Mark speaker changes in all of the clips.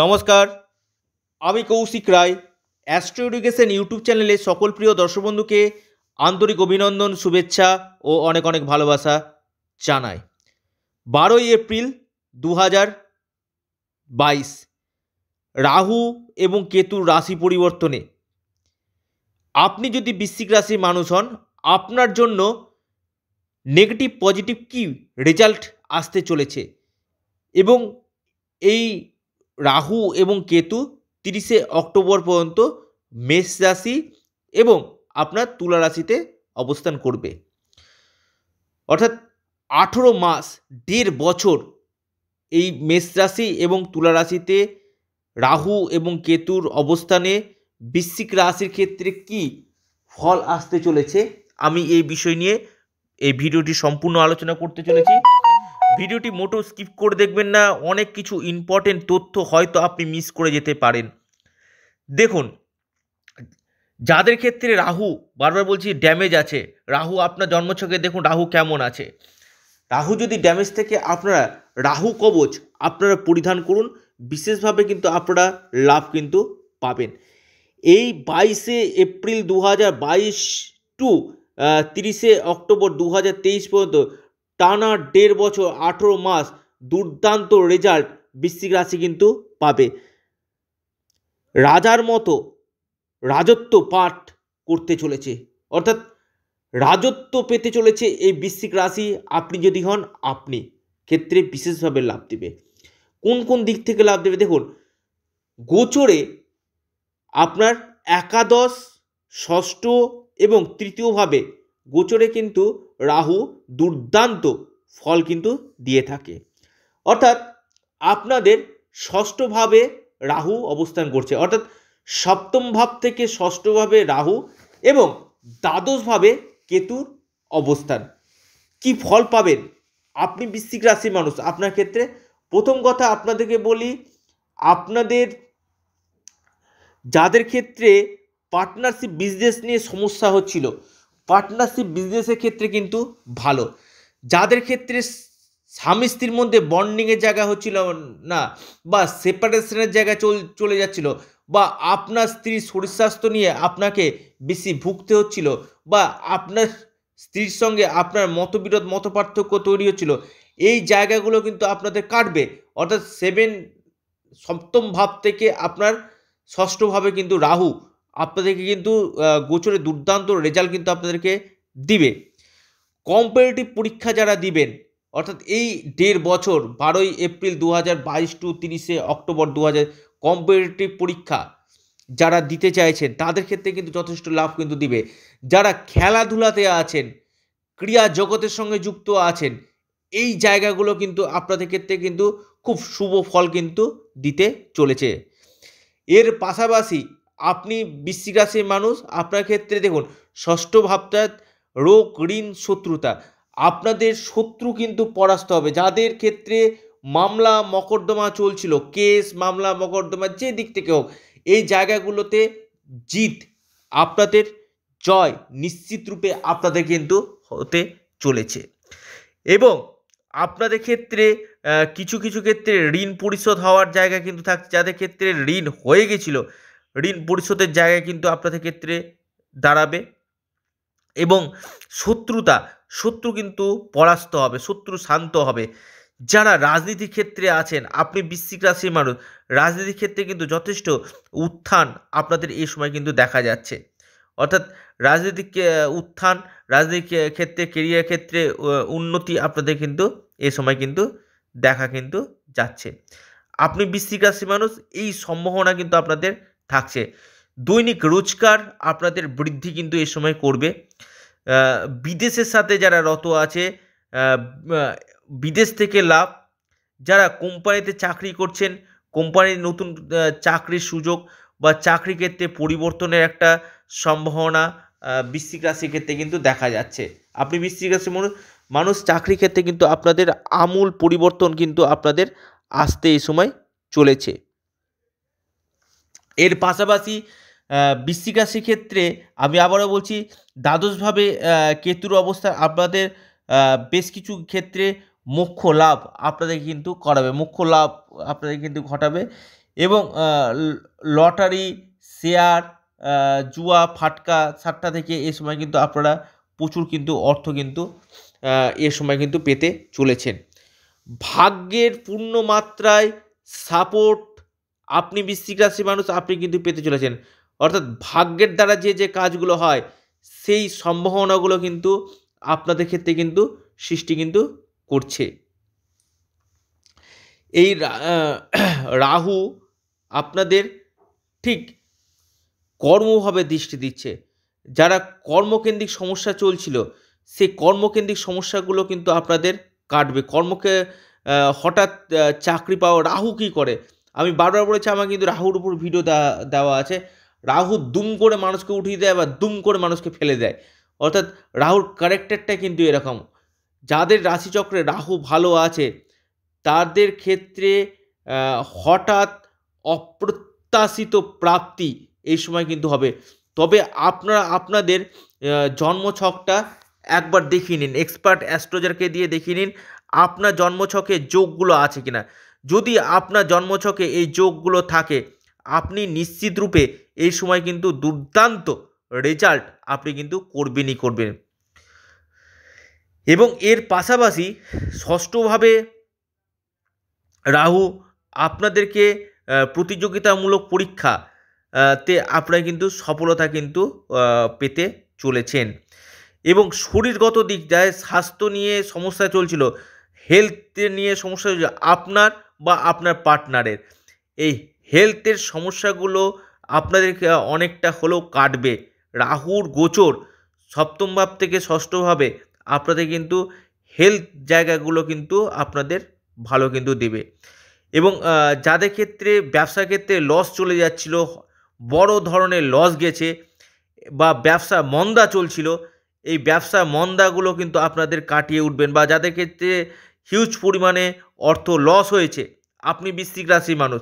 Speaker 1: নমস্কার আমি Koushik Roy astro education YouTube চ্যানেলে সকল প্রিয় দর্শক বন্ধুকে আন্তরিক অভিনন্দন শুভেচ্ছা ও অনেক অনেক ভালোবাসা জানাই বারোই এপ্রিল দু হাজার বাইশ রাহু এবং কেতুর রাশি পরিবর্তনে আপনি যদি বিশ্বিক রাশির মানুষ হন আপনার জন্য নেগেটিভ পজিটিভ কি রেজাল্ট আসতে চলেছে এবং এই রাহু এবং কেতু তিরিশে অক্টোবর পর্যন্ত মেষ রাশি এবং আপনার তুলা রাশিতে অবস্থান করবে অর্থাৎ আঠেরো মাস দেড় বছর এই মেষ রাশি এবং তুলা রাশিতে রাহু এবং কেতুর অবস্থানে বৃশ্চিক রাশির ক্ষেত্রে কি ফল আসতে চলেছে আমি এই বিষয় নিয়ে এই ভিডিওটি সম্পূর্ণ আলোচনা করতে চলেছি ভিডিওটি মোটো স্কিপ করে দেখবেন না অনেক কিছু ইম্পর্টেন্ট তথ্য হয়তো আপনি মিস করে যেতে পারেন দেখুন যাদের ক্ষেত্রে রাহু বারবার বলছি ড্যামেজ আছে রাহু আপনার জন্মছকে দেখুন রাহু কেমন আছে রাহু যদি ড্যামেজ থেকে আপনারা রাহু কবচ আপনারা পরিধান করুন বিশেষভাবে কিন্তু আপনারা লাভ কিন্তু পাবেন এই বাইশে এপ্রিল দু বাইশ টু তিরিশে অক্টোবর দু পর্যন্ত টানা দেড় বছর আঠেরো মাস দুর্দান্ত রেজাল্ট বৃশ্চিক রাশি কিন্তু পাবে রাজার মতো রাজত্ব পাঠ করতে চলেছে অর্থাৎ রাজত্ব পেতে চলেছে এই বৃশ্চিক রাশি আপনি যদি হন আপনি ক্ষেত্রে বিশেষভাবে লাভ দেবে কোন কোন দিক থেকে লাভ দেবে দেখুন গোচরে আপনার একাদশ ষষ্ঠ এবং তৃতীয়ভাবে গোচরে কিন্তু রাহু দুর্দান্ত ফল কিন্তু দিয়ে থাকে অর্থাৎ আপনাদের ষষ্ঠভাবে রাহু অবস্থান করছে অর্থাৎ সপ্তম ভাব থেকে ষষ্ঠভাবে রাহু এবং দ্বাদশভাবে কেতুর অবস্থান কি ফল পাবেন আপনি বৃশ্চিক রাশির মানুষ আপনার ক্ষেত্রে প্রথম কথা আপনাদেরকে বলি আপনাদের যাদের ক্ষেত্রে পার্টনারশিপ বিজনেস নিয়ে সমস্যা হচ্ছিল পার্টনারশিপ বিজনেসের ক্ষেত্রে কিন্তু ভালো যাদের ক্ষেত্রে স্বামী স্ত্রীর মধ্যে বন্ডিংয়ের জায়গা হচ্ছিল না বা সেপারেশনের জায়গা চল চলে যাচ্ছিল বা আপনার স্ত্রীর শরীর স্বাস্থ্য নিয়ে আপনাকে বেশি ভুগতে হচ্ছিল বা আপনার স্ত্রীর সঙ্গে আপনার মতবিরোধ মত পার্থক্য তৈরি হচ্ছিল এই জায়গাগুলো কিন্তু আপনাদের কাটবে অর্থাৎ সেভেন সপ্তম ভাব থেকে আপনার ষষ্ঠভাবে কিন্তু রাহু আপনাদেরকে কিন্তু গোচরে দুর্দান্ত রেজাল্ট কিন্তু আপনাদেরকে দিবে কম্পারেটিভ পরীক্ষা যারা দিবেন অর্থাৎ এই দেড় বছর বারোই এপ্রিল দু হাজার বাইশ টু তিরিশে অক্টোবর দু হাজার কম্পারেটিভ পরীক্ষা যারা দিতে চাইছেন তাদের ক্ষেত্রে কিন্তু যথেষ্ট লাভ কিন্তু দিবে যারা খেলাধুলাতে আছেন ক্রীড়া জগতের সঙ্গে যুক্ত আছেন এই জায়গাগুলো কিন্তু আপনাদের ক্ষেত্রে কিন্তু খুব শুভ ফল কিন্তু দিতে চলেছে এর পাশাপাশি আপনি বৃশ্চিক রাশির মানুষ আপনার ক্ষেত্রে দেখুন ষষ্ঠ ভাবটা রোগ ঋণ শত্রুতা আপনাদের শত্রু কিন্তু পরাস্ত হবে যাদের ক্ষেত্রে মামলা মকদ্দমা চলছিল কেস মামলা মকদ্দমা যে দিক থেকে হোক এই জায়গাগুলোতে জিত আপনাদের জয় নিশ্চিত রূপে আপনাদের কিন্তু হতে চলেছে এবং আপনাদের ক্ষেত্রে কিছু কিছু ক্ষেত্রে ঋণ পরিশোধ হওয়ার জায়গা কিন্তু থাকছে যাদের ক্ষেত্রে ঋণ হয়ে গেছিলো ঋণ পরিশোধের জায়গায় কিন্তু আপনাদের ক্ষেত্রে দাঁড়াবে এবং শত্রুতা শত্রু কিন্তু পরাস্ত হবে শত্রু শান্ত হবে যারা রাজনীতি ক্ষেত্রে আছেন আপনি বিশ্বিক রাশির মানুষ রাজনীতির ক্ষেত্রে কিন্তু যথেষ্ট উত্থান আপনাদের এই সময় কিন্তু দেখা যাচ্ছে অর্থাৎ রাজনৈতিক উত্থান রাজনৈতিক ক্ষেত্রে কেরিয়ার ক্ষেত্রে উন্নতি আপনাদের কিন্তু এ সময় কিন্তু দেখা কিন্তু যাচ্ছে আপনি বিশ্বিক রাশির মানুষ এই সম্ভাবনা কিন্তু আপনাদের থাকছে দৈনিক রোজগার আপনাদের বৃদ্ধি কিন্তু এ সময় করবে বিদেশের সাথে যারা রত আছে বিদেশ থেকে লাভ যারা কোম্পানিতে চাকরি করছেন কোম্পানির নতুন চাকরির সুযোগ বা চাকরি ক্ষেত্রে পরিবর্তনের একটা সম্ভাবনা বৃশ্চিক রাশির ক্ষেত্রে কিন্তু দেখা যাচ্ছে আপনি বৃশ্চিক রাশি মানুষ মানুষ চাকরি ক্ষেত্রে কিন্তু আপনাদের আমূল পরিবর্তন কিন্তু আপনাদের আসতে এই সময় চলেছে এর পাশাপাশি বৃশ্চিক রাশির ক্ষেত্রে আমি আবারও বলছি দ্বাদশভাবে কেতুর অবস্থা আপনাদের বেশ কিছু ক্ষেত্রে মুখ্য লাভ আপনাদের কিন্তু করাবে মুখ্য লাভ আপনাদের কিন্তু ঘটাবে এবং লটারি শেয়ার জুয়া ফাটকা সাট্টা থেকে এ সময় কিন্তু আপনারা প্রচুর কিন্তু অর্থ কিন্তু এ সময় কিন্তু পেতে চলেছেন ভাগ্যের পূর্ণ মাত্রায় সাপোর্ট আপনি বৃশ্চিক রাশির মানুষ আপনি কিন্তু পেতে চলেছেন অর্থাৎ ভাগ্যের দ্বারা যে যে কাজগুলো হয় সেই সম্ভাবনাগুলো কিন্তু আপনাদের ক্ষেত্রে কিন্তু সৃষ্টি কিন্তু করছে এই রাহু আপনাদের ঠিক কর্মভাবে দৃষ্টি দিচ্ছে যারা কর্মকেন্দ্রিক সমস্যা চলছিল সেই কর্মকেন্দ্রিক সমস্যাগুলো কিন্তু আপনাদের কাটবে কর্মকে হঠাৎ চাকরি পাওয়া রাহু কী করে আমি বারবার বলেছি আমার কিন্তু রাহুর উপর ভিডিও দেওয়া আছে রাহু দুম করে মানুষকে উঠিয়ে দেয় বা দুম করে মানুষকে ফেলে দেয় অর্থাৎ রাহুর ক্যারেক্টারটা কিন্তু এরকম যাদের রাশিচক্রে রাহু ভালো আছে তাদের ক্ষেত্রে হঠাৎ অপ্রত্যাশিত প্রাপ্তি এই সময় কিন্তু হবে তবে আপনারা আপনাদের জন্মছকটা একবার দেখিয়ে নিন এক্সপার্ট অ্যাস্ট্রোজারকে দিয়ে দেখিয়ে নিন আপনার জন্মছকে যোগগুলো আছে কিনা যদি আপনার জন্মছকে এই যোগগুলো থাকে আপনি নিশ্চিত রূপে এই সময় কিন্তু দুর্দান্ত রেজাল্ট আপনি কিন্তু করবেনই করবেন এবং এর পাশাপাশি ষষ্ঠভাবে রাহু আপনাদেরকে প্রতিযোগিতামূলক পরীক্ষা তে আপনারা কিন্তু সফলতা কিন্তু পেতে চলেছেন এবং শরীরগত দিক যায় স্বাস্থ্য নিয়ে সমস্যা চলছিল হেলথ নিয়ে সমস্যা আপনার বা আপনার পার্টনারের এই হেলথের সমস্যাগুলো আপনাদের অনেকটা হলেও কাটবে রাহুর গোচর সপ্তম ভাব থেকে ষষ্ঠভাবে আপনাদের কিন্তু হেলথ জায়গাগুলো কিন্তু আপনাদের ভালো কিন্তু দেবে এবং যাদের ক্ষেত্রে ব্যবসা ক্ষেত্রে লস চলে যাচ্ছিল বড় ধরনের লস গেছে বা ব্যবসা মন্দা চলছিল এই ব্যবসা মন্দাগুলো কিন্তু আপনাদের কাটিয়ে উঠবেন বা যাদের ক্ষেত্রে হিউজ পরিমাণে অর্থ লস হয়েছে আপনি বৃশ্চিক রাশির মানুষ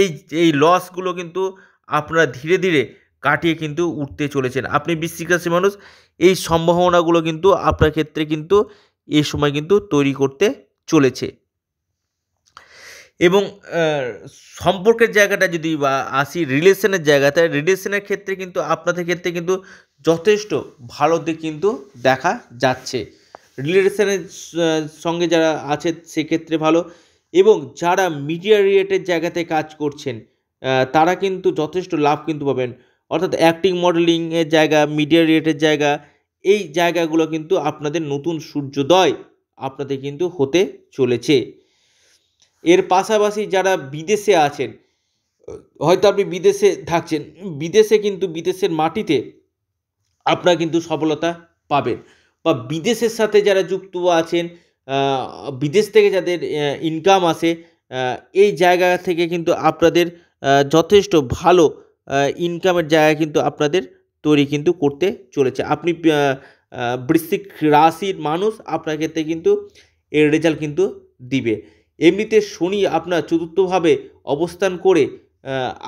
Speaker 1: এই এই লসগুলো কিন্তু আপনারা ধীরে ধীরে কাটিয়ে কিন্তু উঠতে চলেছেন আপনি বৃশ্চিক রাশির মানুষ এই সম্ভাবনাগুলো কিন্তু আপনার ক্ষেত্রে কিন্তু এ সময় কিন্তু তৈরি করতে চলেছে এবং সম্পর্কের জায়গাটা যদি বা আসি রিলেশনের জায়গাটা রিলেশনের ক্ষেত্রে কিন্তু আপনাদের ক্ষেত্রে কিন্তু যথেষ্ট ভালো দিক কিন্তু দেখা যাচ্ছে রিলেশনের সঙ্গে যারা আছে সেক্ষেত্রে ভালো এবং যারা মিডিয়া রিলেটেড জায়গাতে কাজ করছেন তারা কিন্তু যথেষ্ট লাভ কিন্তু পাবেন অর্থাৎ অ্যাক্টিং মডেলিংয়ের জায়গা মিডিয়া রিলেটেড জায়গা এই জায়গাগুলো কিন্তু আপনাদের নতুন সূর্যোদয় আপনাদের কিন্তু হতে চলেছে এর পাশাপাশি যারা বিদেশে আছেন হয়তো আপনি বিদেশে থাকছেন বিদেশে কিন্তু বিদেশের মাটিতে আপনারা কিন্তু সফলতা পাবেন বা বিদেশের সাথে যারা যুক্ত আছেন বিদেশ থেকে যাদের ইনকাম আসে এই জায়গা থেকে কিন্তু আপনাদের যথেষ্ট ভালো ইনকামের জায়গা কিন্তু আপনাদের তৈরি কিন্তু করতে চলেছে আপনি বৃশ্চিক রাশির মানুষ আপনার ক্ষেত্রে কিন্তু এর রেজাল্ট কিন্তু দিবে এমনিতে শনি আপনার চতুর্থভাবে অবস্থান করে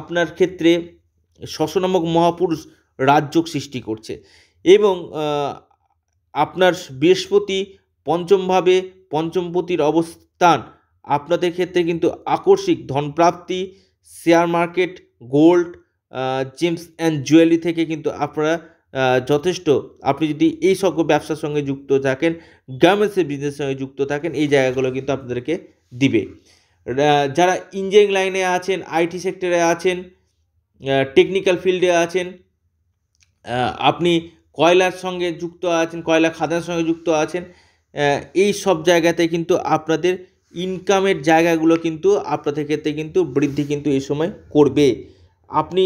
Speaker 1: আপনার ক্ষেত্রে শশনামক মহাপুরুষ রাজযোগ সৃষ্টি করছে এবং আপনার বৃহস্পতি পঞ্চমভাবে পঞ্চমপতির অবস্থান আপনাদের ক্ষেত্রে কিন্তু আকস্মিক ধনপ্রাপ্তি share market gold gems and jewellery থেকে কিন্তু আপনারা যথেষ্ট আপনি যদি এই সকল ব্যবসার সঙ্গে যুক্ত থাকেন গার্মেন্টসের বিজনেসের সঙ্গে যুক্ত থাকেন এই জায়গাগুলো কিন্তু আপনাদেরকে দিবে যারা ইঞ্জিনিয়ারিং লাইনে আছেন আইটি সেক্টরে আছেন টেকনিক্যাল ফিল্ডে আছেন আপনি কয়লার সঙ্গে যুক্ত আছেন কয়লা খাদানের সঙ্গে যুক্ত আছেন এই সব জায়গাতে কিন্তু আপনাদের ইনকামের জায়গাগুলো কিন্তু আপনাদের ক্ষেত্রে কিন্তু বৃদ্ধি কিন্তু এই সময় করবে আপনি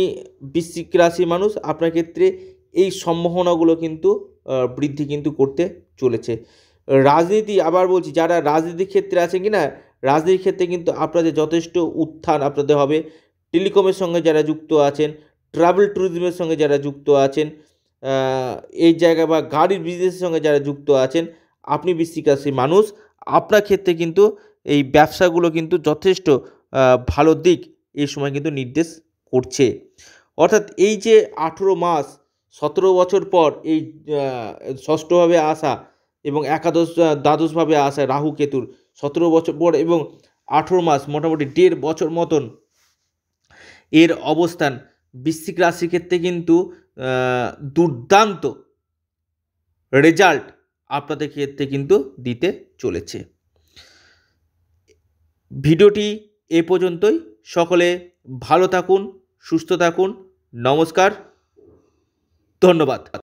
Speaker 1: বৃশ্চিক রাশির মানুষ আপনার ক্ষেত্রে এই সম্ভাবনাগুলো কিন্তু বৃদ্ধি কিন্তু করতে চলেছে রাজনীতি আবার বলছি যারা রাজনীতির ক্ষেত্রে আছেন কি না রাজনীতির ক্ষেত্রে কিন্তু আপনাদের যথেষ্ট উত্থান আপনাদের হবে টেলিকমের সঙ্গে যারা যুক্ত আছেন ট্রাভেল ট্যুরিজমের সঙ্গে যারা যুক্ত আছেন এই জায়গা বা গাড়ির বিজনেসের সঙ্গে যারা যুক্ত আছেন আপনি বৃষ্টিকাশী মানুষ আপনার ক্ষেত্রে কিন্তু এই ব্যবসাগুলো কিন্তু যথেষ্ট ভালো দিক এই সময় কিন্তু নির্দেশ করছে অর্থাৎ এই যে আঠেরো মাস সতেরো বছর পর এই ষষ্ঠভাবে আসা এবং একাদশ দ্বাদশভাবে আসা রাহু কেতুর সতেরো বছর পর এবং আঠেরো মাস মোটামুটি দেড় বছর মতন এর অবস্থান বৃশ্চিক রাশির ক্ষেত্রে কিন্তু দুর্দান্ত রেজাল্ট আপনাদের ক্ষেত্রে কিন্তু দিতে চলেছে ভিডিওটি এ পর্যন্তই সকলে ভালো থাকুন সুস্থ থাকুন নমস্কার ধন্যবাদ